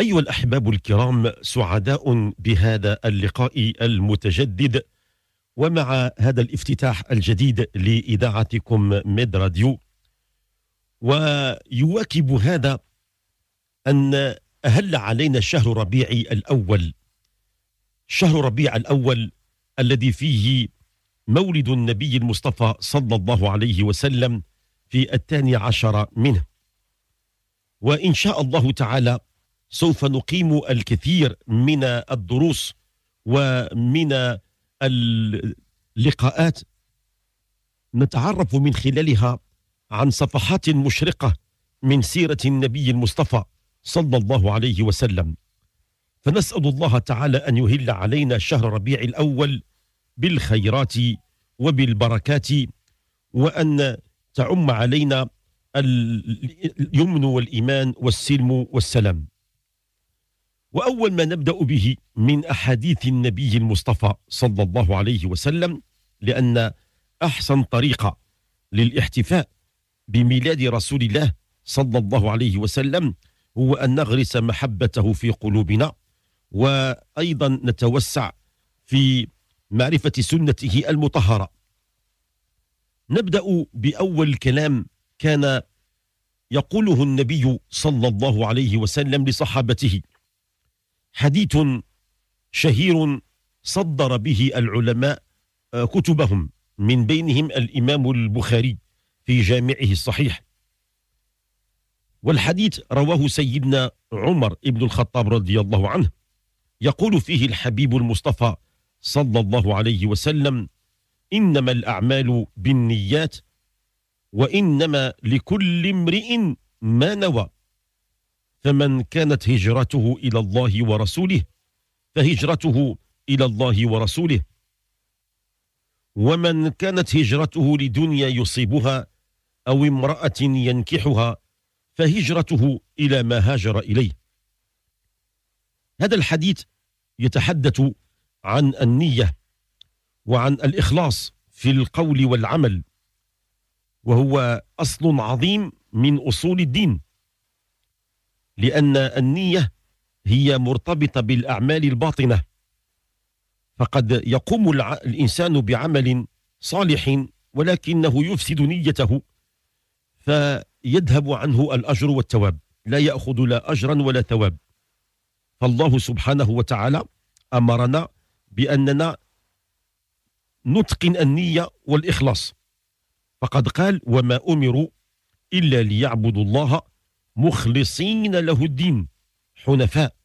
أيها الأحباب الكرام سعداء بهذا اللقاء المتجدد ومع هذا الافتتاح الجديد لإذاعتكم ميد راديو ويواكب هذا أن أهل علينا الشهر ربيع الأول شهر ربيع الأول الذي فيه مولد النبي المصطفى صلى الله عليه وسلم في الثاني عشر منه وإن شاء الله تعالى سوف نقيم الكثير من الدروس ومن اللقاءات نتعرف من خلالها عن صفحات مشرقة من سيرة النبي المصطفى صلى الله عليه وسلم فنسأل الله تعالى أن يهل علينا شهر ربيع الأول بالخيرات وبالبركات وأن تعم علينا اليمن والإيمان والسلم والسلام واول ما نبدا به من احاديث النبي المصطفى صلى الله عليه وسلم لان احسن طريقه للاحتفاء بميلاد رسول الله صلى الله عليه وسلم هو ان نغرس محبته في قلوبنا وايضا نتوسع في معرفه سنته المطهره نبدا باول كلام كان يقوله النبي صلى الله عليه وسلم لصحابته حديث شهير صدر به العلماء آه، كتبهم من بينهم الإمام البخاري في جامعه الصحيح والحديث رواه سيدنا عمر بن الخطاب رضي الله عنه يقول فيه الحبيب المصطفى صلى الله عليه وسلم إنما الأعمال بالنيات وإنما لكل امرئ ما نوى فمن كانت هجرته إلى الله ورسوله فهجرته إلى الله ورسوله ومن كانت هجرته لدنيا يصيبها أو امرأة ينكحها فهجرته إلى ما هاجر إليه هذا الحديث يتحدث عن النية وعن الإخلاص في القول والعمل وهو أصل عظيم من أصول الدين لأن النية هي مرتبطة بالأعمال الباطنة فقد يقوم الإنسان بعمل صالح ولكنه يفسد نيته فيذهب عنه الأجر والتواب لا يأخذ لا أجرا ولا تواب فالله سبحانه وتعالى أمرنا بأننا نتقن النية والإخلاص فقد قال وما أمروا إلا ليعبدوا الله مخلصين له الدين حنفاء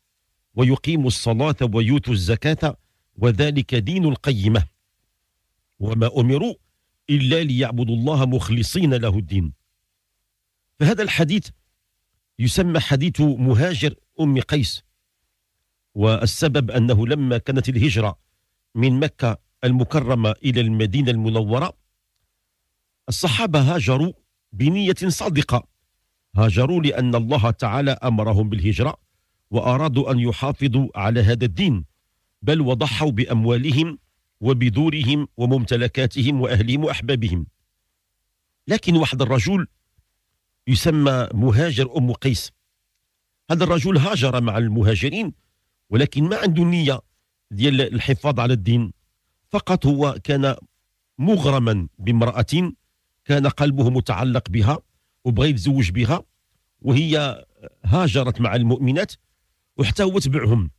ويقيم الصلاة ويؤتوا الزكاة وذلك دين القيمة وما أمروا إلا ليعبدوا الله مخلصين له الدين فهذا الحديث يسمى حديث مهاجر أم قيس والسبب أنه لما كانت الهجرة من مكة المكرمة إلى المدينة المنورة الصحابة هاجروا بنية صادقة هاجروا لأن الله تعالى أمرهم بالهجرة وأرادوا أن يحافظوا على هذا الدين بل وضحوا بأموالهم وبدورهم وممتلكاتهم وأهلهم وأحبابهم لكن واحد الرجل يسمى مهاجر أم قيس هذا الرجل هاجر مع المهاجرين ولكن ما عنده نية ديال الحفاظ على الدين فقط هو كان مغرما بامرأة كان قلبه متعلق بها وبغى يتزوج بها وهي هاجرت مع المؤمنات وحتى هو تبعهم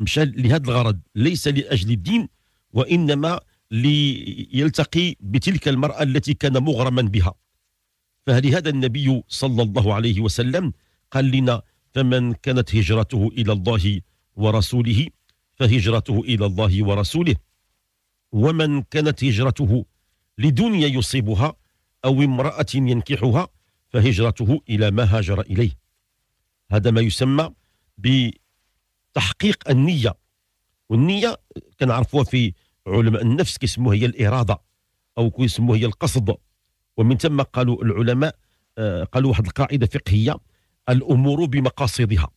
مشى لهذا الغرض ليس لاجل الدين وانما ليلتقي بتلك المراه التي كان مغرما بها فلهذا النبي صلى الله عليه وسلم قال لنا فمن كانت هجرته الى الله ورسوله فهجرته الى الله ورسوله ومن كانت هجرته لدنيا يصيبها او امراه ينكحها فهجرته إلى ما هاجر إليه هذا ما يسمى بتحقيق النية والنية كنعرفوها في علماء النفس كيسموها هي الإرادة أو كيسموها هي القصد ومن ثم قالوا العلماء آه، قالوا واحد القاعدة فقهية الأمور بمقاصدها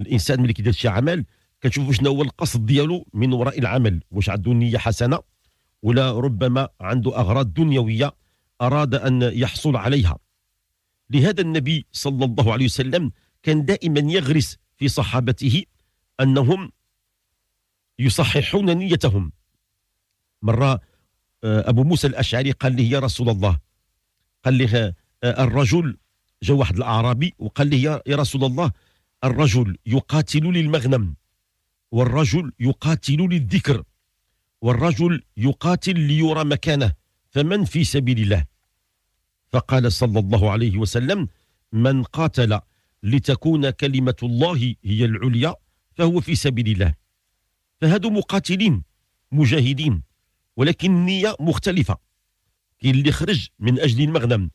الإنسان ملي كيدير شي عمل كتشوف شنو هو القصد ديالو من وراء العمل واش عنده نية حسنة ولا ربما عنده أغراض دنيوية أراد أن يحصل عليها لهذا النبي صلى الله عليه وسلم كان دائما يغرس في صحابته أنهم يصححون نيتهم مرة آه، أبو موسى الأشعري قال له يا رسول الله قال له آه، الرجل جاء واحد الأعرابي وقال له يا رسول الله الرجل يقاتل للمغنم والرجل يقاتل للذكر والرجل يقاتل ليرى مكانه فمن في سبيل الله فقال صلى الله عليه وسلم من قاتل لتكون كلمة الله هي العليا فهو في سبيل الله فهادو مقاتلين مجاهدين ولكن النية مختلفة كاين اللي خرج من أجل المغنم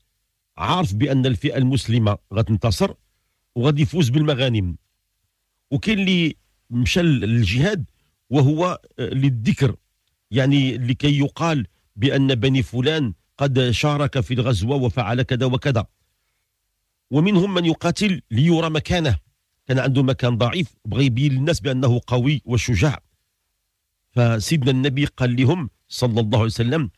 عارف بأن الفئة المسلمة غتنتصر وغادي يفوز بالمغانم وكاين اللي مشى للجهاد وهو آه، للذكر يعني لكي يقال بأن بني فلان قد شارك في الغزوة وفعل كذا وكذا ومنهم من يقاتل ليرى مكانه كان عنده مكان ضعيف بغى يبين للناس بأنه قوي وشجاع فسيدنا النبي قال لهم صلى الله عليه وسلم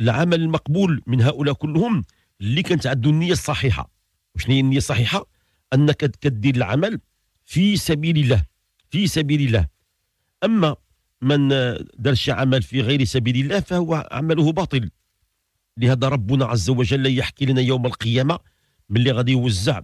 العمل المقبول من هؤلاء كلهم اللي كانت عنده النية الصحيحة وشنو هي النية الصحيحة أنك كدير العمل في سبيل الله في سبيل الله أما من دار شي عمل في غير سبيل الله فهو عمله باطل لهذا ربنا عز وجل يحكي لنا يوم القيامه ملي غادي يوزع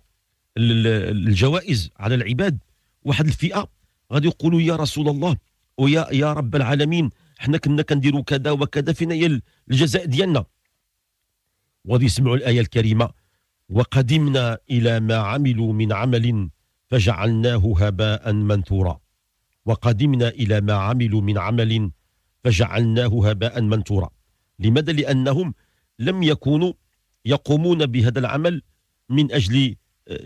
الجوائز على العباد واحد الفئه غادي يقولوا يا رسول الله ويا يا رب العالمين حنا كنا كنديروا كذا وكذا فينا هي الجزاء ديالنا وغادي يسمعوا الايه الكريمه وقدمنا الى ما عملوا من عمل فجعلناه هباء منثورا وقدمنا الى ما عملوا من عمل فجعلناه هباء منثورا لماذا لانهم لم يكونوا يقومون بهذا العمل من أجل آه،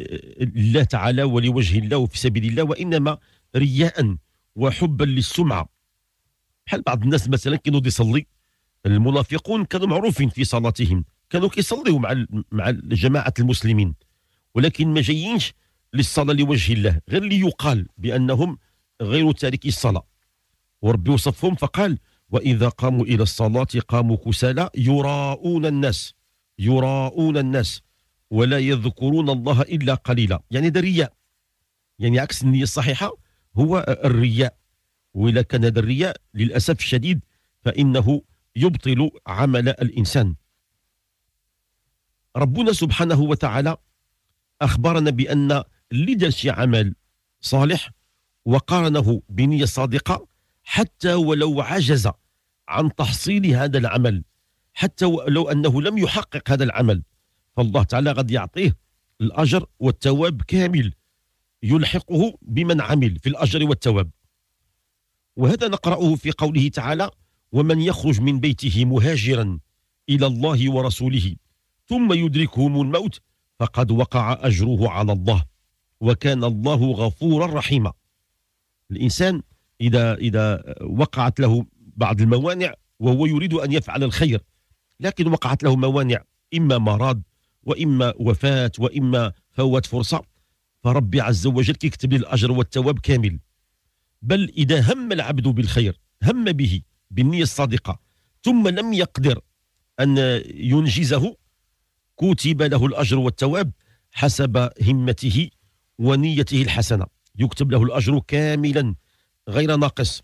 الله تعالى ولوجه الله وفي سبيل الله وإنما رياء وحبا للسمعة بحال بعض الناس مثلا كانوا يصلي المنافقون كانوا معروفين في صلاتهم كانوا كيصليوا مع مع جماعة المسلمين ولكن ما جايينش للصلاة لوجه الله غير ليقال بأنهم غير تاركي الصلاة وربي وصفهم فقال وإذا قاموا إلى الصلاة قاموا كسالى يراؤون الناس يراؤون الناس ولا يذكرون الله إلا قليلا يعني ده رياء يعني عكس النية الصحيحة هو الرياء وإذا كان هذا الرياء للأسف الشديد فإنه يبطل عمل الإنسان ربنا سبحانه وتعالى أخبرنا بأن لدرس عمل صالح وقارنه بنية صادقة حتى ولو عجز عن تحصيل هذا العمل حتى لو أنه لم يحقق هذا العمل فالله تعالى قد يعطيه الأجر والتواب كامل يلحقه بمن عمل في الأجر والتواب وهذا نقرأه في قوله تعالى ومن يخرج من بيته مهاجرا إلى الله ورسوله ثم يدركهم الموت فقد وقع أجره على الله وكان الله غفورا رحيما الإنسان إذا, إذا وقعت له بعض الموانع وهو يريد أن يفعل الخير لكن وقعت له موانع إما مرض وإما وفاة وإما فوت فرصة فربي عز وجل كيكتب لي الأجر والتواب كامل بل إذا هم العبد بالخير هم به بالنية الصادقة ثم لم يقدر أن ينجزه كتب له الأجر والتواب حسب همته ونيته الحسنة يكتب له الأجر كاملا غير ناقص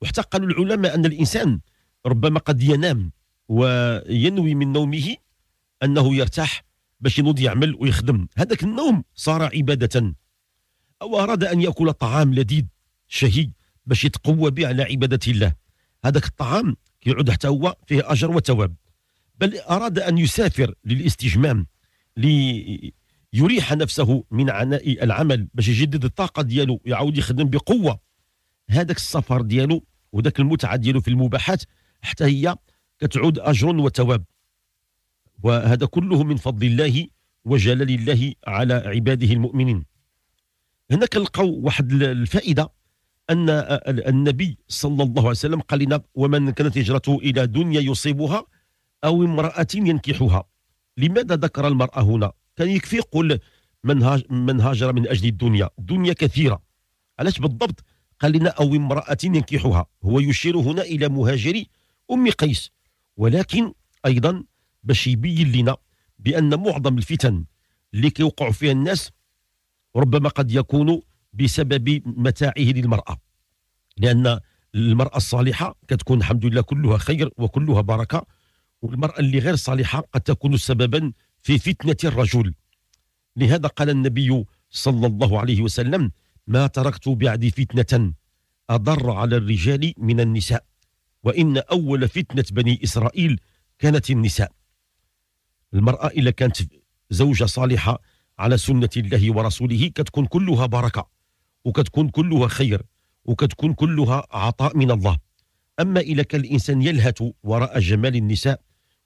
وحتى قالوا العلماء أن الإنسان ربما قد ينام وينوي من نومه أنه يرتاح باش ينوض يعمل ويخدم هذاك النوم صار عبادة أو أراد أن يأكل طعام لذيذ شهي باش يتقوى به على عبادة الله هذاك الطعام كيعود حتى هو فيه أجر وتواب بل أراد أن يسافر للاستجمام ليريح نفسه من عناء العمل باش يجدد الطاقة ديالو يعاود يخدم بقوة هذاك السفر ديالو وذاك المتعه ديالو في المباحات حتى هي كتعود اجر وثواب وهذا كله من فضل الله وجلال الله على عباده المؤمنين هنا كنلقاو واحد الفائده ان النبي صلى الله عليه وسلم قال لنا ومن كانت هجرته الى دنيا يصيبها او امراه ينكحها لماذا ذكر المراه هنا كان يكفي يقول من هاجر من اجل الدنيا الدنيا كثيره علاش بالضبط خلينا أو امرأة ينكحها هو يشير هنا إلى مهاجري أم قيس ولكن أيضا باش يبين لنا بأن معظم الفتن اللي كيوقعوا فيها الناس ربما قد يكون بسبب متاعه للمرأة لأن المرأة الصالحة كتكون الحمد لله كلها خير وكلها بركة والمرأة اللي غير صالحة قد تكون سببا في فتنة الرجل لهذا قال النبي صلى الله عليه وسلم ما تركت بعد فتنة أضر على الرجال من النساء وإن أول فتنة بني إسرائيل كانت النساء المرأة إلا كانت زوجة صالحة على سنة الله ورسوله كتكون كلها بركة وكتكون كلها خير وكتكون كلها عطاء من الله أما إذا كان الإنسان يلهث وراء جمال النساء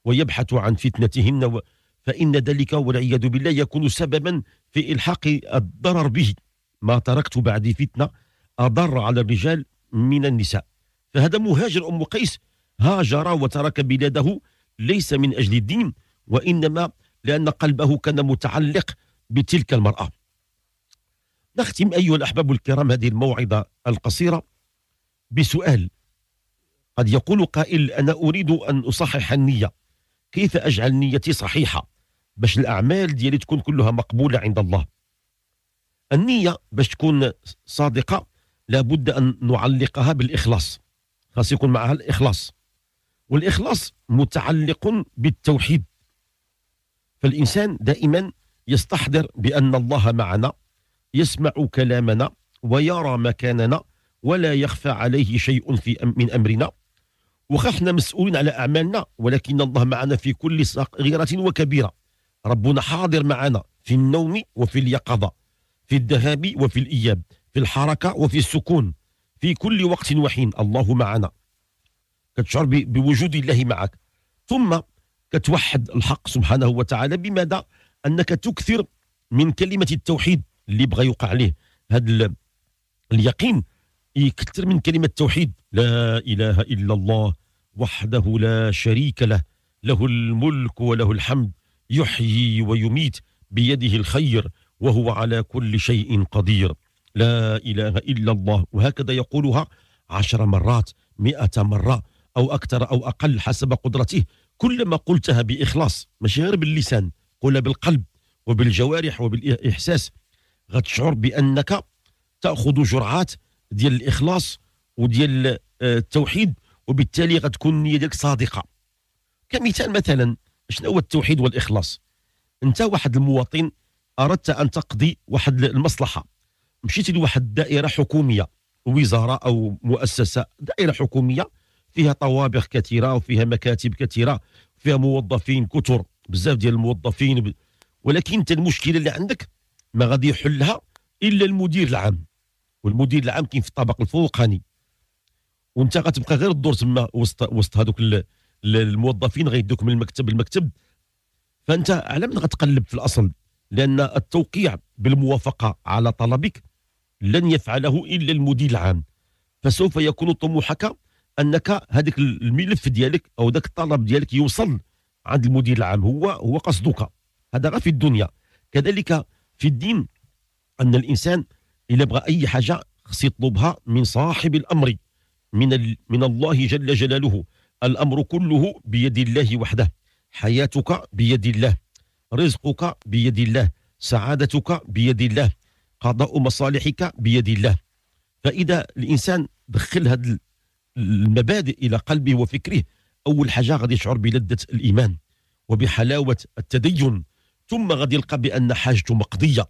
ويبحث عن فتنتهن فإن ذلك والعياذ بالله يكون سببا في إلحاق الضرر به ما تركت بعدي فتنة أضر على الرجال من النساء فهذا مهاجر أم قيس هاجر وترك بلاده ليس من أجل الدين وإنما لأن قلبه كان متعلق بتلك المرأة نختم أيها الأحباب الكرام هذه الموعظة القصيرة بسؤال قد يقول قائل أنا أريد أن أصحح النية كيف أجعل نيتي صحيحة باش الأعمال ديالي تكون كلها مقبولة عند الله النية باش تكون صادقة لابد أن نعلقها بالإخلاص خاص يكون معها الإخلاص والإخلاص متعلق بالتوحيد فالإنسان دائما يستحضر بأن الله معنا يسمع كلامنا ويرى مكاننا ولا يخفى عليه شيء في من أمرنا وخفنا مسؤولين على أعمالنا ولكن الله معنا في كل صغيرة وكبيرة ربنا حاضر معنا في النوم وفي اليقظة في الذهاب وفي الإياب في الحركة وفي السكون في كل وقت وحين الله معنا كتشعر بوجود الله معك ثم كتوحد الحق سبحانه وتعالى بماذا أنك تكثر من كلمة التوحيد اللي بغى يوقع عليه هذا اليقين يكثر من كلمة التوحيد لا إله إلا الله وحده لا شريك له له الملك وله الحمد يحيي ويميت بيده الخير وهو على كل شيء قدير لا إله إلا الله وهكذا يقولها عشر مرات مئة مرة أو أكثر أو أقل حسب قدرته كلما قلتها بإخلاص ماشي غير باللسان قل بالقلب وبالجوارح وبالإحساس غتشعر بأنك تأخذ جرعات ديال الإخلاص وديال آه، التوحيد وبالتالي غتكون النية ديالك صادقة كمثال مثلا شنو هو التوحيد والإخلاص أنت واحد المواطن اردت ان تقضي واحد المصلحه مشيتي لواحد الدائره حكوميه وزاره او مؤسسه دائره حكوميه فيها طوابق كثيره وفيها مكاتب كثيره فيها موظفين كثر بزاف ديال الموظفين ولكن انت المشكله اللي عندك ما غادي يحلها الا المدير العام والمدير العام كاين في الطبق الفوقاني وانت غتبقى غير الدور تما وسط وسط هذوك الموظفين غيدوك من المكتب للمكتب فانت على من غتقلب في الاصل لأن التوقيع بالموافقة على طلبك لن يفعله إلا المدير العام فسوف يكون طموحك أنك هذاك الملف ديالك أو ذاك الطلب ديالك يوصل عند المدير العام هو هو قصدك هذا غير في الدنيا كذلك في الدين أن الإنسان إلا بغى أي حاجة خص يطلبها من صاحب الأمر من من الله جل جلاله الأمر كله بيد الله وحده حياتك بيد الله رزقك بيد الله سعادتك بيد الله قضاء مصالحك بيد الله فإذا الإنسان دخل هذه المبادئ إلى قلبه وفكره أول حاجة غادي يشعر بلذة الإيمان وبحلاوة التدين ثم غادي يلقى بأن حاجته مقضية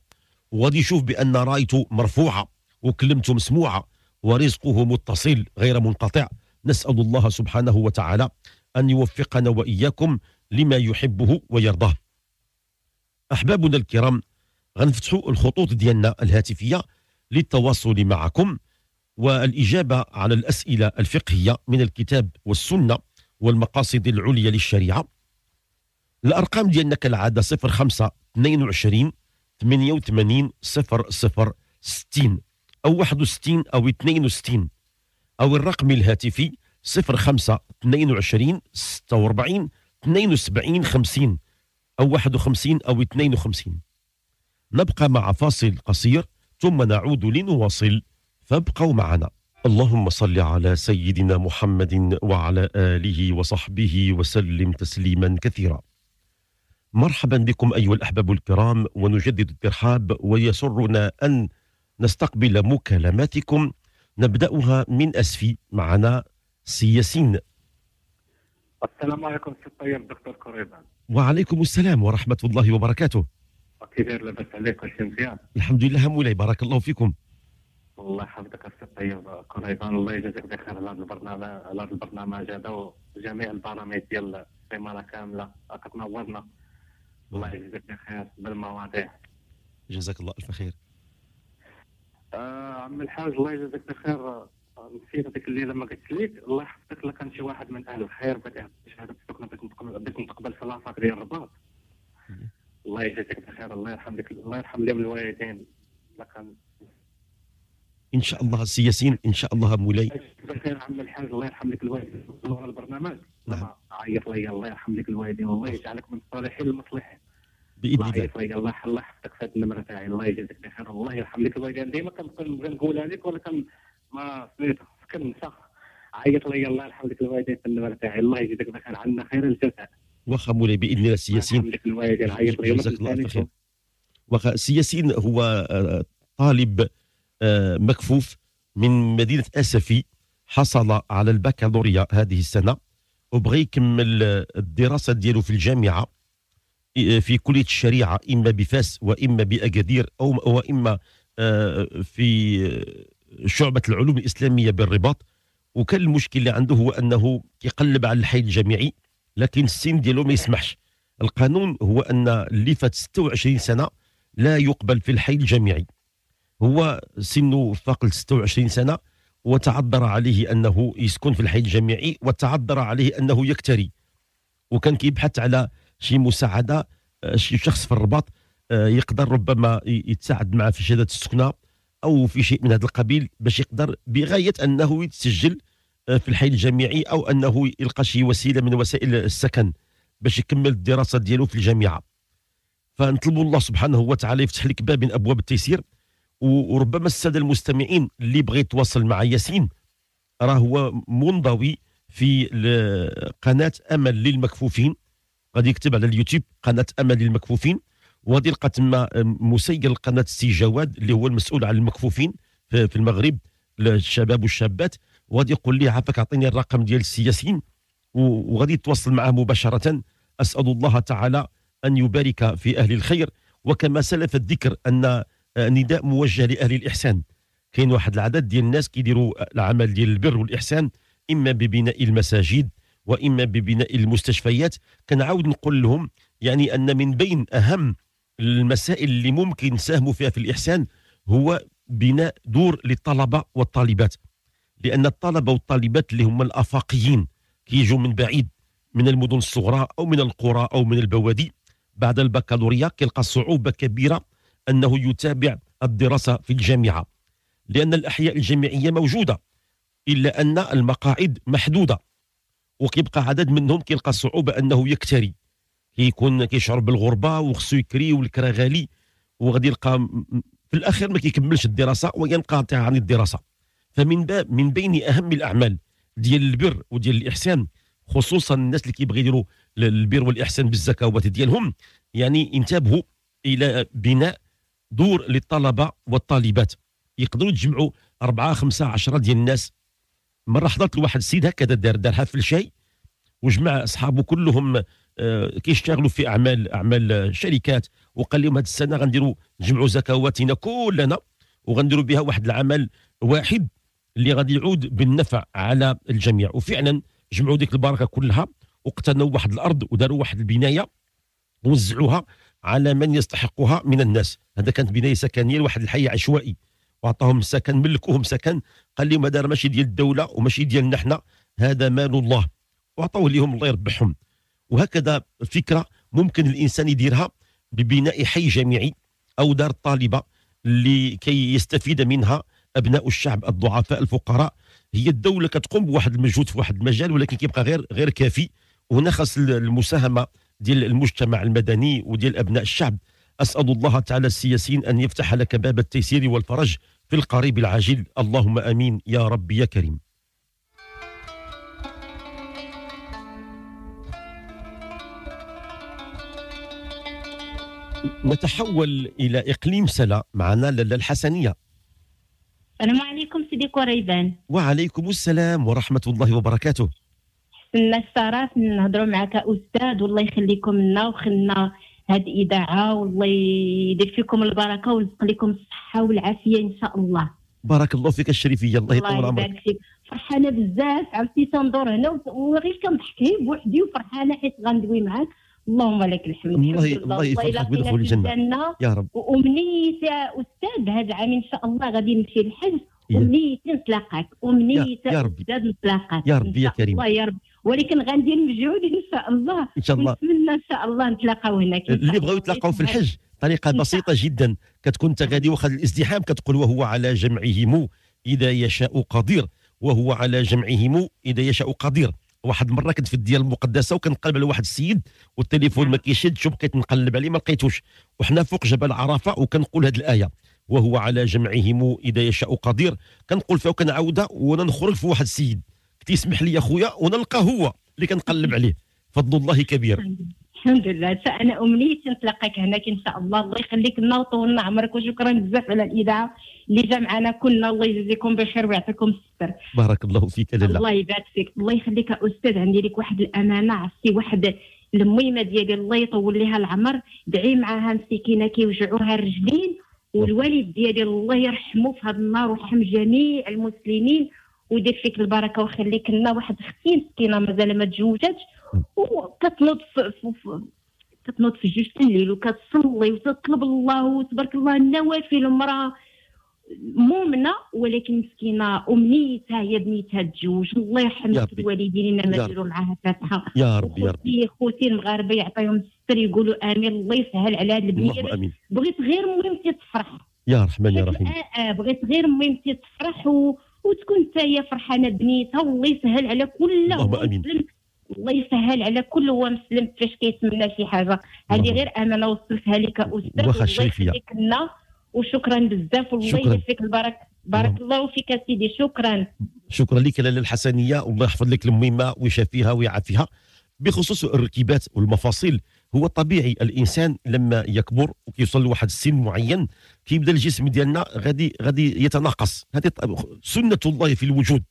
وغادي يشوف بأن رايته مرفوعة وكلمته مسموعة ورزقه متصل غير منقطع نسأل الله سبحانه وتعالى أن يوفقنا وإياكم لما يحبه ويرضاه احبابنا الكرام غنفتحوا الخطوط ديالنا الهاتفيه للتواصل معكم والاجابه على الاسئله الفقهيه من الكتاب والسنه والمقاصد العليا للشريعه الارقام ديالنا كالعاده 05 22 88 00 60 او 61 او 62 او الرقم الهاتفي 05 22 46 72 50 أو 51 أو 52 نبقى مع فاصل قصير ثم نعود لنواصل فابقوا معنا اللهم صل على سيدنا محمد وعلى آله وصحبه وسلم تسليما كثيرا مرحبا بكم أيها الأحباب الكرام ونجدد الترحاب ويسرنا أن نستقبل مكالماتكم نبدأها من أسفي معنا سياسين السلام عليكم سي الطيب دكتور كريبان وعليكم السلام ورحمة الله وبركاته كي لاباس عليك واش مزيان الحمد لله مولاي بارك الله فيكم الله يحفظك أستاذ طيب كريبان الله يجازيك بخير على هذا البرنامج على هذا البرنامج هذا وجميع البرامج ديال السيمانة كاملة كتنورنا الله يجازيك بخير بالمواضيع جزاك الله ألف خير آه عم الحاج الله يجازيك بخير الليله ما قلت لك الله يحفظك لا كان شي واحد من اهل الخير بغى يعطيك شهاده السكنه باش نتقبل في لافاك ديال الرباط الله يجازيك بخير الله يرحم لك الله يرحم لهم الوالدين لا كان ان شاء الله السي ياسين ان شاء الله مولاي بخير عم الحاج الله يرحم لك الوالدين ورا البرنامج نعم عيط لي الله يرحم لك الوالدين والله يجعلك من الصالحين المصلحين باذن الله عيط لي الله يحفظك في هذه النمره تاعي الله يجازيك بخير الله يرحم لك الوالدين ديما كنقول نقولها لك ولا كن ما صليت في النساء عيط لي الله يرحم لك الوالدين في النمر تاعي الله يجزيك بخير عنا خير الجزاء واخا مولاي باذن الله السياسيين جزاك الله خير واخا السياسيين هو آه، طالب آه، مكفوف من مدينه اسفي حصل على البكالوريا هذه السنه وبغى يكمل الدراسه ديالو في الجامعه آه، في كليه الشريعه اما بفاس واما باكادير او واما في شعبه العلوم الاسلاميه بالرباط وكان المشكل اللي عنده هو انه يقلب على الحي الجامعي لكن السن ديالو ما يسمحش القانون هو ان اللي فات 26 سنه لا يقبل في الحي الجامعي هو سنه فاق 26 سنه وتعذر عليه انه يسكن في الحي الجامعي وتعذر عليه انه يكتري وكان كيبحث على شي مساعده آه، شي شخص في الرباط آه، يقدر ربما يتساعد معه في شهاده السكنه او في شيء من هذا القبيل باش يقدر بغايه انه يتسجل آه، في الحي الجامعي او انه يلقى شي وسيله من وسائل السكن باش يكمل الدراسه ديالو في الجامعه فنطلبوا الله سبحانه وتعالى يفتح لك باب من ابواب التيسير وربما الساده المستمعين اللي بغى يتواصل مع ياسين راه هو منضوي في قناه امل للمكفوفين غادي يكتب على اليوتيوب قناه امل للمكفوفين وغادي يلقى تما مسير قناه السي جواد اللي هو المسؤول على المكفوفين في المغرب الشباب والشابات وغادي يقول لي عافاك اعطيني الرقم ديال السياسيين وغادي يتواصل معه مباشره اسال الله تعالى ان يبارك في اهل الخير وكما سلف الذكر ان آه، نداء موجه لاهل الاحسان كاين واحد العدد ديال الناس كيديروا العمل ديال البر والاحسان اما ببناء المساجد واما ببناء المستشفيات كنعاود نقول لهم يعني ان من بين اهم المسائل اللي ممكن نساهموا فيها في الإحسان هو بناء دور للطلبة والطالبات لأن الطلبة والطالبات اللي هم الأفاقيين كيجوا من بعيد من المدن الصغرى أو من القرى أو من البوادي بعد البكالوريا كيلقى صعوبة كبيرة أنه يتابع الدراسة في الجامعة لأن الأحياء الجامعية موجودة إلا أن المقاعد محدودة وكيبقى عدد منهم كيلقى صعوبة أنه يكتري كيكون كيشعر بالغربه وخصو يكري والكرا غالي وغادي يلقى في الاخير ما كيكملش الدراسه وينقطع عن الدراسه فمن باب من بين اهم الاعمال ديال البر وديال الاحسان خصوصا الناس اللي كيبغي يديروا البر والاحسان بالزكوات ديالهم يعني انتبهوا الى بناء دور للطلبه والطالبات يقدروا يتجمعوا أربعة خمسة عشرة ديال الناس مرة حضرت لواحد السيد هكذا دار دار حفل شاي وجمع أصحابه كلهم آه، كيشتغلوا في اعمال اعمال شركات وقال لهم هذه السنه غنديروا نجمعوا زكواتنا كلنا وغنديروا بها واحد العمل واحد اللي غادي يعود بالنفع على الجميع وفعلا جمعوا ديك البركه كلها واقتنوا واحد الارض وداروا واحد البنايه ووزعوها على من يستحقها من الناس هذا كانت بنايه سكنيه لواحد الحي عشوائي وعطاهم سكن ملكوهم سكن قال لهم هذا ماشي ديال الدوله وماشي ديالنا حنا هذا مال الله وعطوه لهم الله يربحهم وهكذا فكره ممكن الانسان يديرها ببناء حي جامعي او دار طالبة لكي يستفيد منها ابناء الشعب الضعفاء الفقراء هي الدوله كتقوم بواحد المجهود في واحد المجال ولكن كيبقى غير غير كافي وهنا خاص المساهمه ديال المجتمع المدني وديال ابناء الشعب اسال الله تعالى السياسيين ان يفتح لك باب التيسير والفرج في القريب العاجل اللهم امين يا رب يا كريم نتحول الى اقليم سلا معنا لاله الحسنيه السلام عليكم سيدي قريبان وعليكم السلام ورحمه الله وبركاته حسنا الشرف نهضروا معك استاذ والله يخليكم لنا وخلنا هذه الاذاعه والله يدير فيكم البركه ويرزق لكم الصحه والعافيه ان شاء الله بارك الله فيك الشريفيه الله يطول عمرك الله فيك فرحانه بزاف عرفتي تندور هنا وغير كنضحك بوحدي وفرحانه حيت غندوي معاك اللهم لك الحمد الله الله يفرحك بدخول الجنه يا رب يا استاذ هذا العام ان شاء الله غادي نمشي للحج امنيتي نتلاقاك امنيتي يا ربي نتلاقاك يا ربي يا كريم الله يا ربي ولكن غندير مجهود ان شاء الله ان شاء الله نتمنى ان شاء الله نتلاقاو هناك اللي بغاو يتلاقاو في الحج طريقه بسيطه جدا كتكون انت غادي واخا الازدحام كتقول وهو على جمعهم اذا يشاء قدير وهو على جمعهم اذا يشاء قدير واحد المره كنت في الديار المقدسه وكنقلب على واحد السيد والتليفون ما كيشدش وبقيت نقلب عليه ما لقيتوش وحنا فوق جبل عرفه وكنقول هذه الايه وهو على جمعهم اذا يشاء قدير كنقول فيها وكنعاودها وانا نخرج في واحد السيد كنت لي اخويا ونلقى هو اللي كنقلب عليه فضل الله كبير الحمد لله انا امنيتي نتلاقاك هناك ان شاء الله الله يخليك لنا وطولنا عمرك وشكرا بزاف على الاذاعه اللي جا معنا كلنا الله يجزيكم بخير ويعطيكم الستر بارك الله فيك لله الله يبارك فيك الله يخليك استاذ عندي لك واحد الامانه عرفتي واحد الميمه ديالي الله يطول لها العمر دعي معاها مسكينه كيوجعوها الرجلين والوالد ديالي الله يرحمه في هذا النار ويرحم جميع المسلمين ويدير فيك البركه ويخليك لنا واحد اختي مسكينه مازال ما تزوجتش وكتنوض كتنوض في جوج الليل وكتصلي وتطلب الله وتبارك الله النوافل المراه مؤمنه ولكن مسكينه امنيتها هي بنيتها تزوج الله يحمد الوالدين لنا ما ديروا معاها فاتحه يا رب يا رب خوتي المغاربه يعطيهم الستر يقولوا امين الله يسهل على هذه البنيه بغيت غير مهمتي تفرح يا رحمن يا رحيم آه, آه، بغيت غير مهمتي تفرح و... وتكون حتى هي فرحانه بنيتها والله يسهل على كل اللهم امين الله يسهل على كل هو مسلم فاش كيتمنى شي حاجه هذه غير انا وصلتها لك استاذ واخا الشيفيه لنا وشكرا بزاف والله يوفقك البركه بارك الله فيك سيدي شكرا شكرا لك لاله الحسنيه والله يحفظ لك المهمه ويشافيها ويعافيها بخصوص الركيبات والمفاصل هو طبيعي الانسان لما يكبر وكيوصل لواحد السن معين كيبدا الجسم ديالنا غادي غادي يتناقص هذه سنه الله في الوجود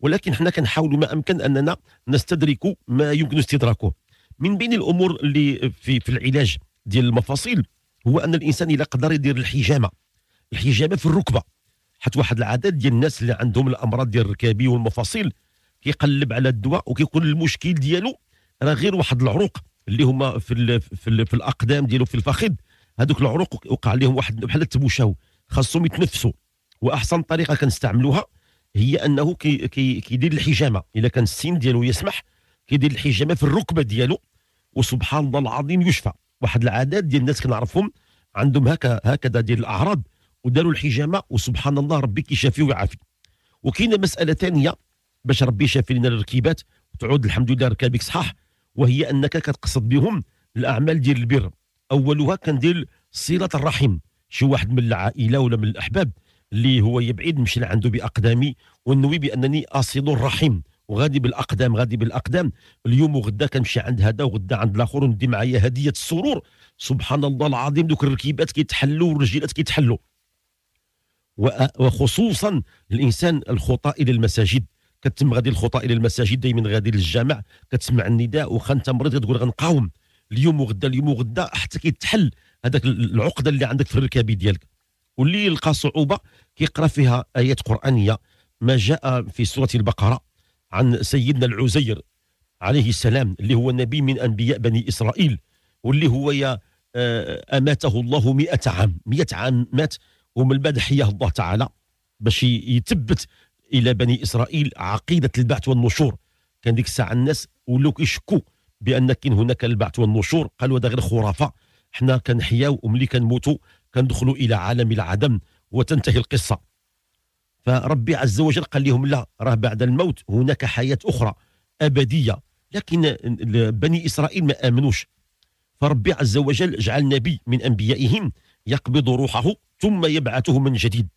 ولكن حنا كنحاولوا ما امكن اننا نستدرك ما يمكن استدراكه من بين الامور اللي في في العلاج ديال المفاصل هو ان الانسان الا قدر يدير الحجامه الحجامه في الركبه حيت واحد العدد ديال الناس اللي عندهم الامراض ديال الركابي والمفاصل كيقلب على الدواء وكيكون المشكل ديالو راه غير واحد العروق اللي هما في الـ في, الـ في الاقدام ديالو في الفخذ هذوك العروق وقع لهم واحد بحال التبوشاو خاصهم يتنفسوا واحسن طريقه كنستعملوها هي انه كي كي كيدير الحجامه الا كان السن ديالو يسمح كيدير الحجامه في الركبه ديالو وسبحان الله العظيم يشفى واحد العدد ديال الناس كنعرفهم عندهم هكا هكذا ديال الاعراض وداروا الحجامه وسبحان الله ربي كيشافي ويعافي وكاينه مساله ثانيه باش ربي يشافي لنا الركيبات وتعود الحمد لله ركابك صحاح وهي انك كتقصد بهم الاعمال ديال البر اولها كندير صله الرحم شي واحد من العائله ولا من الاحباب اللي هو يبعد نمشي لعنده باقدامي ونوي بانني اصل الرحيم وغادي بالاقدام غادي بالاقدام اليوم وغدا كنمشي عند هذا وغدا عند الاخر وندي معايا هديه السرور سبحان الله العظيم دوك الركيبات كيتحلوا والرجيلات كيتحلوا وخصوصا الانسان الخطا الى المساجد كتم غادي الخطا الى المساجد دائما غادي للجامع كتسمع النداء وخا انت مريض كتقول غنقاوم اليوم وغدا اليوم وغدا حتى كيتحل هذاك العقده اللي عندك في الركابي ديالك واللي يلقى صعوبه كيقرا فيها ايات قرانيه ما جاء في سوره البقره عن سيدنا العزير عليه السلام اللي هو نبي من انبياء بني اسرائيل واللي هو يا آه، اماته الله مئة عام مئة عام مات ومن بعد حياه الله تعالى باش يثبت الى بني اسرائيل عقيده البعث والنشور كان ديك الساعه الناس ولاو كيشكوا بان كاين هناك البعث والنشور قالوا هذا غير خرافه حنا كنحياو وملي كنموتوا كندخلوا الى عالم العدم وتنتهي القصه فربي عز وجل قال لهم لا راه بعد الموت هناك حياه اخرى ابديه لكن بني اسرائيل ما امنوش فربي عز وجل جعل نبي من انبيائهم يقبض روحه ثم يبعثه من جديد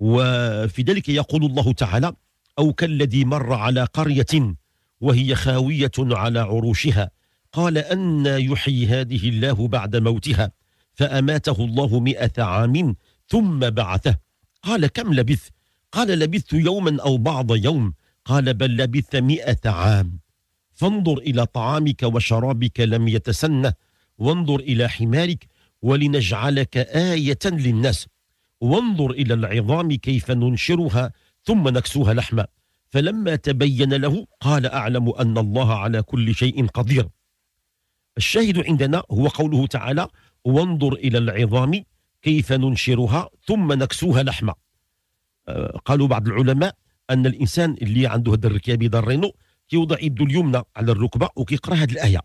وفي ذلك يقول الله تعالى او كالذي مر على قريه وهي خاويه على عروشها قال ان يحيي هذه الله بعد موتها فأماته الله مئة عام ثم بعثه قال كم لبث قال لبثت يوما أو بعض يوم قال بل لبث مئة عام فانظر إلى طعامك وشرابك لم يتسنه وانظر إلى حمارك ولنجعلك آية للناس وانظر إلى العظام كيف ننشرها ثم نكسوها لحما فلما تبين له قال أعلم أن الله على كل شيء قدير الشاهد عندنا هو قوله تعالى وانظر إلى العظام كيف ننشرها ثم نكسوها لحمة آه، قالوا بعض العلماء أن الإنسان اللي عنده هذا الركاب الرينو كيوضع يده اليمنى على الركبة وكيقرأ هذه الآية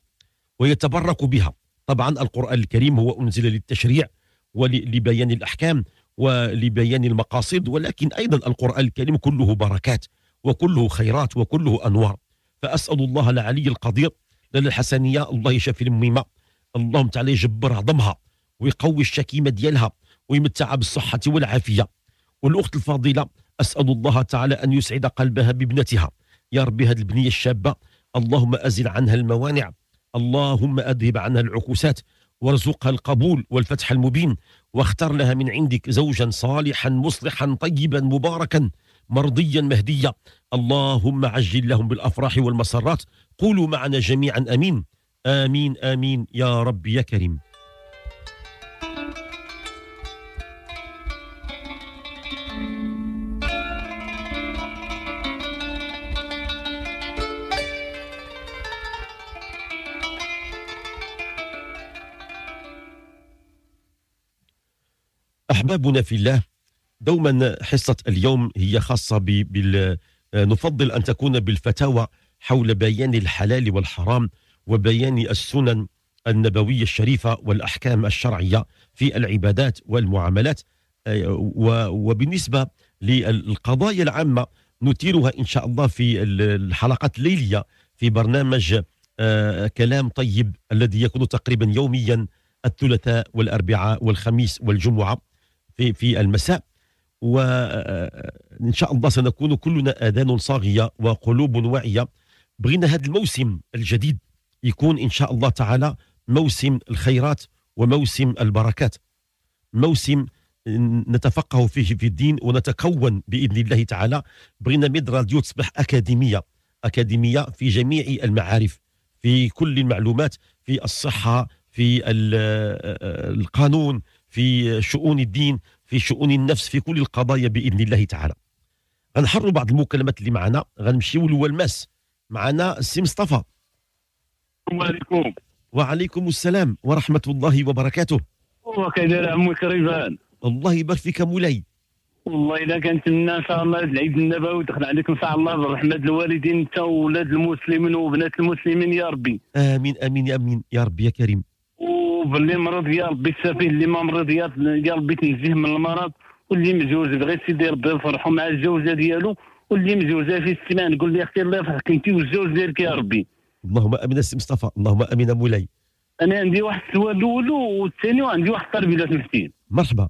ويتبرك بها طبعا القرآن الكريم هو أنزل للتشريع ولبيان الأحكام ولبيان المقاصد ولكن أيضا القرآن الكريم كله بركات وكله خيرات وكله أنوار فأسأل الله العلي القدير لنا الحسنية الله يشافي الميمه اللهم تعالى يجبر عظمها ويقوي الشكيمه ديالها ويمتعها بالصحه والعافيه والاخت الفاضله اسال الله تعالى ان يسعد قلبها بابنتها يا ربي هذه البنيه الشابه اللهم ازل عنها الموانع اللهم اذهب عنها العكوسات وارزقها القبول والفتح المبين واختر لها من عندك زوجا صالحا مصلحا طيبا مباركا مرضيا مهديا اللهم عجل لهم بالافراح والمسرات قولوا معنا جميعا امين آمين آمين يا رب يا كريم أحبابنا في الله دوما حصة اليوم هي خاصة بال... آه، نفضل أن تكون بالفتاوى حول بيان الحلال والحرام وبيان السنن النبوية الشريفة والأحكام الشرعية في العبادات والمعاملات آه، وبالنسبة للقضايا العامة نثيرها إن شاء الله في الحلقات الليلية في برنامج آه، كلام طيب الذي يكون تقريبا يوميا الثلاثاء والأربعاء والخميس والجمعة في في المساء وإن آه، شاء الله سنكون كلنا آذان صاغية وقلوب واعية بغينا هذا الموسم الجديد يكون إن شاء الله تعالى موسم الخيرات وموسم البركات موسم نتفقه فيه في الدين ونتكون بإذن الله تعالى بغينا ميد راديو تصبح أكاديمية أكاديمية في جميع المعارف في كل المعلومات في الصحة في آه، القانون في شؤون الدين في شؤون النفس في كل القضايا بإذن الله تعالى غنحروا بعض المكالمات اللي معنا غنمشيو لولماس معنا السي مصطفى عليكم وعليكم السلام ورحمة الله وبركاته وكذا عمك ريفان الله يبارك فيك مولاي والله إذا كانت ان شاء الله العيد النبوي دخل عليكم ان شاء الله برحمه الوالدين انت وولاد المسلمين وبنات المسلمين يا ربي امين امين امين يا ربي يا كريم وباللي مرض يا ربي السفيه اللي ما مرض يا ربي تنزيه من المرض واللي مزوج بغيت سيدي ربي يفرحوا مع الزوجه ديالو واللي مزوجه في السمان قول لي اختي الله يفرحك انت والزوج ديالك يا ربي اللهم امين السي مصطفى اللهم امين مولاي انا عندي واحد السؤال الاول والثاني وعندي واحد التربيه لو سمحتي مرحبا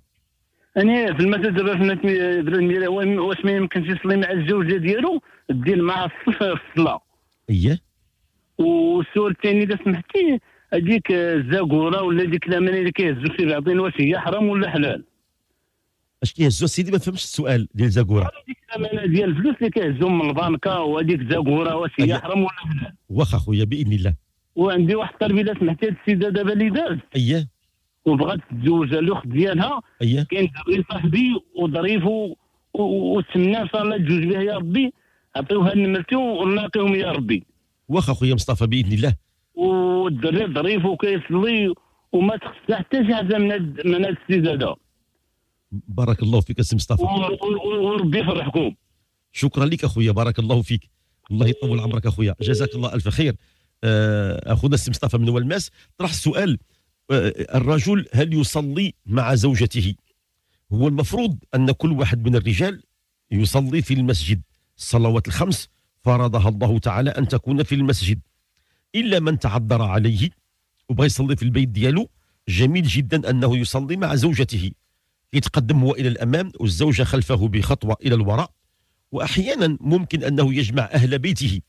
انا في المثل دابا في واش ما يمكنش يصلي مع الزوجه ديالو دير في الصلاه اييه والسؤال الثاني اذا سمحتي هذيك الزاكوره ولا ديك الامانه اللي كيهزوا في بعضين واش هي حرام ولا حلال اش كيهزوا سيدي ما فهمش السؤال ديال زاكوره هذيك الامانه ديال الفلوس اللي كيهزوا من البنكه وهذيك زاكوره أيوة. واش هي حرام ولا لا واخا خويا باذن الله وعندي واحد التربيه سمحتي هاد السيده دابا اللي دارت اييه وبغات تتزوج الاخت ديالها اييه كاين دري صاحبي وظريف وتمنى ان شاء الله تجوج بها يا ربي عطيوها لمرتي ونلاقيهم يا ربي واخا خويا مصطفى باذن الله والدري ظريف وكيصلي وما تخصها حتى شي حاجه من هاد السيده هذا بارك الله فيك السي مصطفى وربي يفرحكم شكرا لك اخويا بارك الله فيك الله يطول عمرك اخويا جزاك الله الف خير آه، اخونا السي مصطفى من والماس طرح السؤال آه، الرجل هل يصلي مع زوجته هو المفروض ان كل واحد من الرجال يصلي في المسجد الصلوات الخمس فرضها الله تعالى ان تكون في المسجد الا من تعذر عليه وبغى يصلي في البيت ديالو جميل جدا انه يصلي مع زوجته يتقدم هو إلى الأمام والزوجة خلفه بخطوة إلى الوراء وأحيانا ممكن أنه يجمع أهل بيته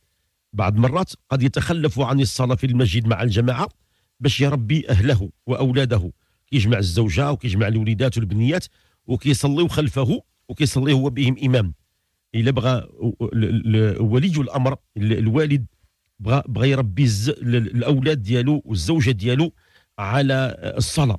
بعض مرات قد يتخلف عن الصلاة في المسجد مع الجماعة باش يربي أهله وأولاده كيجمع الزوجة وكيجمع الوليدات والبنيات وكيصليو خلفه وكيصلي هو بهم إمام إلا بغى ولي الأمر الوالد بغى بغى يربي الاولاد ديالو والزوجه ديالو على الصلاه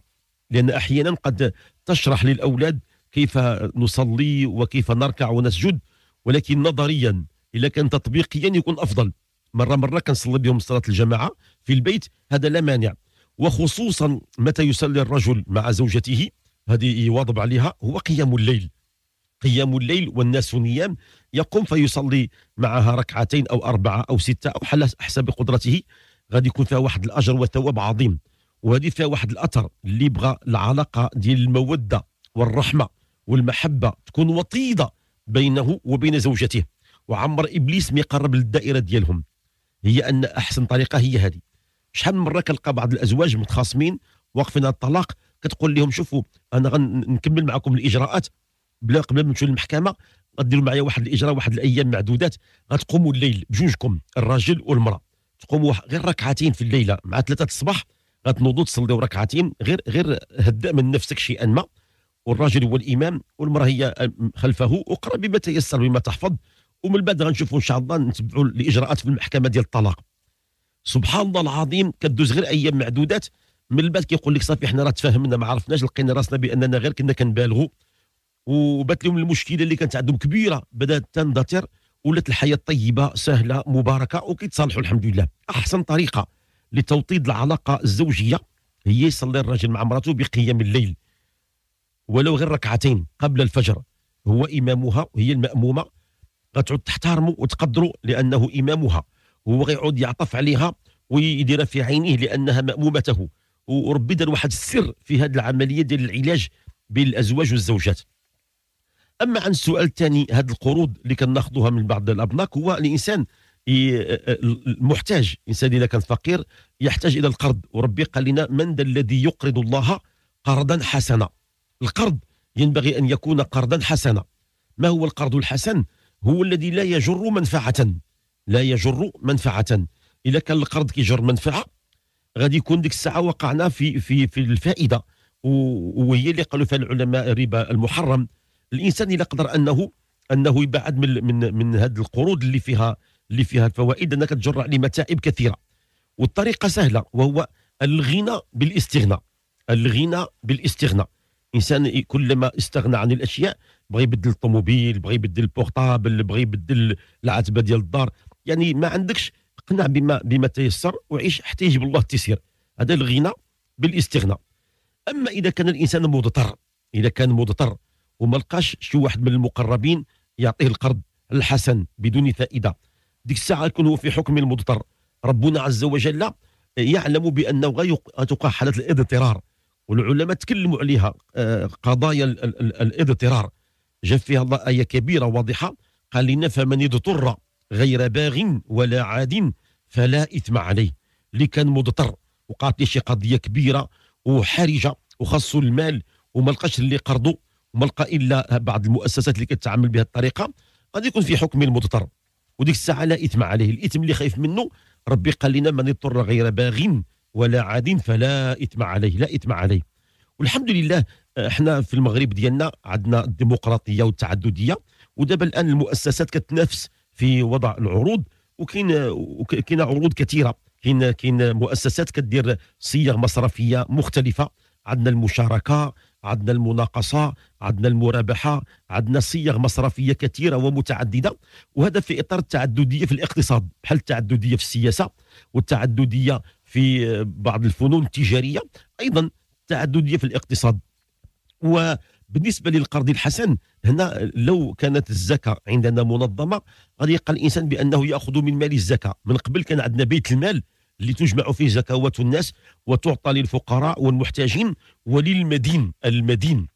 لان احيانا قد تشرح للأولاد كيف نصلي وكيف نركع ونسجد ولكن نظريا إلا كان تطبيقيا يكون أفضل مرة مرة كنصلي بهم صلاة الجماعة في البيت هذا لا مانع وخصوصا متى يصلي الرجل مع زوجته هذه يواظب عليها هو قيام الليل قيام الليل والناس نيام يقوم فيصلي معها ركعتين أو أربعة أو ستة أو حسب قدرته غادي يكون فيها واحد الأجر والثواب عظيم وهذه فيها واحد الاثر اللي بغى العلاقه ديال الموده والرحمه والمحبه تكون وطيده بينه وبين زوجته وعمر ابليس ما يقرب للدائره ديالهم هي ان احسن طريقه هي هذه شحال من مره كنلقى بعض الازواج متخاصمين واقفين على الطلاق كتقول لهم شوفوا انا غنكمل معكم الاجراءات بلا قبل ما نمشيو للمحكمه غديروا معايا واحد الاجراء واحد الايام معدودات غتقوموا الليل بجوجكم الراجل والمراه تقوموا غير ركعتين في الليله مع ثلاثه الصباح غتنوضو تصليو ركعتين غير غير هدأ من نفسك شيئا ما والراجل هو الامام والمراه هي خلفه اقرا بما تيسر بما تحفظ ومن بعد غنشوفوا ان شاء الله نتبعوا الاجراءات في المحكمه ديال الطلاق سبحان الله العظيم كدوز غير ايام معدودات من بعد كيقول لك صافي حنا راه تفاهمنا ما عرفناش لقينا راسنا باننا غير كنا كنبالغوا وبات لهم المشكله اللي كانت عندهم كبيره بدات تندثر ولات الحياه طيبه سهله مباركه وكيتصالحوا الحمد لله احسن طريقه لتوطيد العلاقه الزوجيه هي يصلي الرجل مع امراته بقيام الليل ولو غير ركعتين قبل الفجر هو امامها هي المامومه غتعود تحترمه وتقدره لانه امامها هو غيعود يعطف عليها ويديرها في عينيه لانها مامومته وربي دار واحد السر في هذه العمليه ديال العلاج بين الازواج والزوجات اما عن السؤال الثاني هذه القروض اللي كناخذوها من بعض الابناك هو الانسان المحتاج الانسان اذا كان فقير يحتاج الى القرض وربي قال لنا من ذا الذي يقرض الله قرضا حسنا القرض ينبغي ان يكون قرضا حسنا ما هو القرض الحسن هو الذي لا يجر منفعه لا يجر منفعه اذا كان القرض كيجر منفعه غادي يكون ديك الساعه وقعنا في في في الفائده وهي اللي قالوا فيها العلماء الربا المحرم الانسان اذا قدر انه انه يبعد من من من هذه القروض اللي فيها اللي فيها الفوائد انك تجر عليه متاعب كثيره والطريقه سهله وهو الغنى بالاستغناء الغنى بالاستغناء انسان كلما استغنى عن الاشياء بغى يبدل الطوموبيل بغى يبدل البورطابل بغى يبدل العتبه ديال الدار يعني ما عندكش اقنع بما بما تيسر وعيش حتى يجب الله التيسير هذا الغنى بالاستغناء اما اذا كان الانسان مضطر اذا كان مضطر وما لقاش شي واحد من المقربين يعطيه القرض الحسن بدون فائده ديك الساعه يكون هو في حكم المضطر ربنا عز وجل يعلم بانه غيتوقع حاله الاضطرار والعلماء تكلموا عليها آه، قضايا الاضطرار جاء فيها الله ايه كبيره واضحه قال لنا فمن اضطر غير باغ ولا عاد فلا اثم عليه اللي كان مضطر وقعت شي قضيه كبيره وحرجه وخصو المال وما لقاش اللي قرضه وما لقى الا بعض المؤسسات اللي كتعامل بهذه الطريقه غادي يكون في حكم المضطر وديك الساعه لا اثم عليه الاثم اللي خايف منه ربي قال لنا من اضطر غير باغ ولا عاد فلا اثم عليه لا اثم عليه والحمد لله آه، احنا في المغرب ديالنا عندنا الديمقراطيه والتعدديه ودابا الان المؤسسات كتنافس في وضع العروض وكاين كاين عروض كثيره كاين كاين مؤسسات كدير صيغ مصرفيه مختلفه عندنا المشاركه عندنا المناقصة عندنا المرابحة عندنا صيغ مصرفية كثيرة ومتعددة وهذا في إطار التعددية في الاقتصاد بحال التعددية في السياسة والتعددية في بعض الفنون التجارية أيضا التعددية في الاقتصاد وبالنسبة للقرض الحسن هنا لو كانت الزكاة عندنا منظمة غادي يلقى الإنسان بأنه يأخذ من مال الزكاة من قبل كان عندنا بيت المال لتجمع فيه زكوات الناس وتعطى للفقراء والمحتاجين وللمدين المدين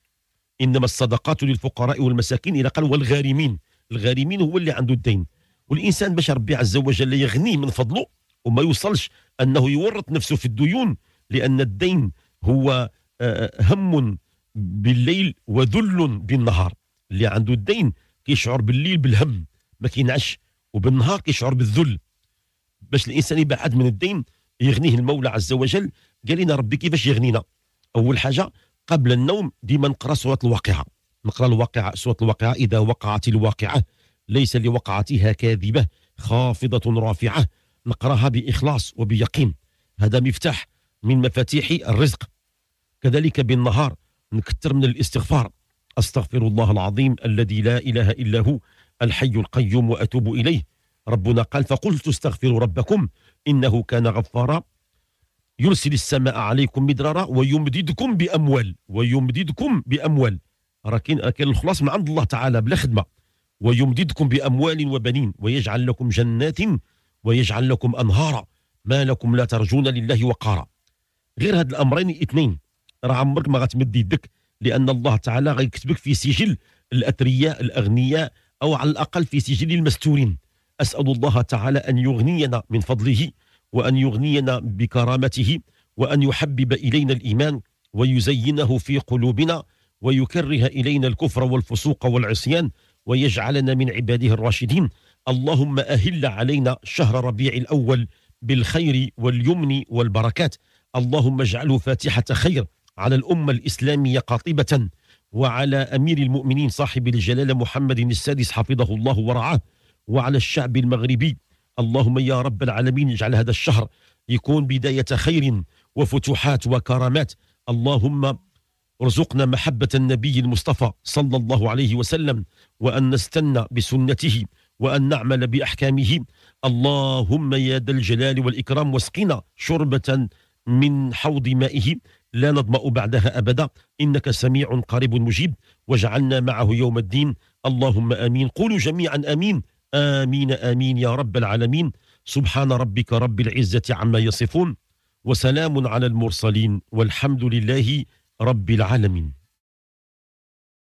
إنما الصدقات للفقراء والمساكين إلى قال والغارمين الغارمين هو اللي عنده الدين والإنسان باش ربي عز وجل يغنيه من فضله وما يوصلش أنه يورط نفسه في الديون لأن الدين هو آه، آه، هم بالليل وذل بالنهار اللي عنده الدين كيشعر بالليل بالهم ما كينعش وبالنهار كيشعر بالذل باش الانسان يبعد من الدين يغنيه المولى عز وجل قال لنا ربي كيفاش يغنينا اول حاجه قبل النوم ديما نقرا سوره الواقعه نقرا الواقعه سوره الواقعه اذا وقعت الواقعه ليس لوقعتها كاذبه خافضه رافعه نقراها باخلاص وبيقين هذا مفتاح من مفاتيح الرزق كذلك بالنهار نكثر من الاستغفار استغفر الله العظيم الذي لا اله الا هو الحي القيوم واتوب اليه ربنا قال فقلت استغفروا ربكم إنه كان غفارا يرسل السماء عليكم مدرارا ويمددكم بأموال ويمددكم بأموال راه كاين كاين الخلاص من عند الله تعالى بلا خدمة ويمددكم بأموال وبنين ويجعل لكم جنات ويجعل لكم أنهارا ما لكم لا ترجون لله وقارا غير هاد الأمرين اثنين راه عمرك ما غتمد يدك لأن الله تعالى غيكتبك في سجل الأثرياء الأغنياء أو على الأقل في سجل المستورين أسأل الله تعالى أن يغنينا من فضله وأن يغنينا بكرامته وأن يحبب إلينا الإيمان ويزينه في قلوبنا ويكره إلينا الكفر والفسوق والعصيان ويجعلنا من عباده الراشدين اللهم أهل علينا شهر ربيع الأول بالخير واليمن والبركات اللهم اجعله فاتحة خير على الأمة الإسلامية قاطبة وعلى أمير المؤمنين صاحب الجلالة محمد السادس حفظه الله ورعاه وعلى الشعب المغربي اللهم يا رب العالمين اجعل هذا الشهر يكون بداية خير وفتوحات وكرامات اللهم ارزقنا محبة النبي المصطفى صلى الله عليه وسلم وأن نستنى بسنته وأن نعمل بأحكامه اللهم يا ذا الجلال والإكرام واسقنا شربة من حوض مائه لا نظمأ بعدها أبدا إنك سميع قريب مجيب وجعلنا معه يوم الدين اللهم آمين قولوا جميعا آمين آمين آمين يا رب العالمين سبحان ربك رب العزة عما يصفون وسلام على المرسلين والحمد لله رب العالمين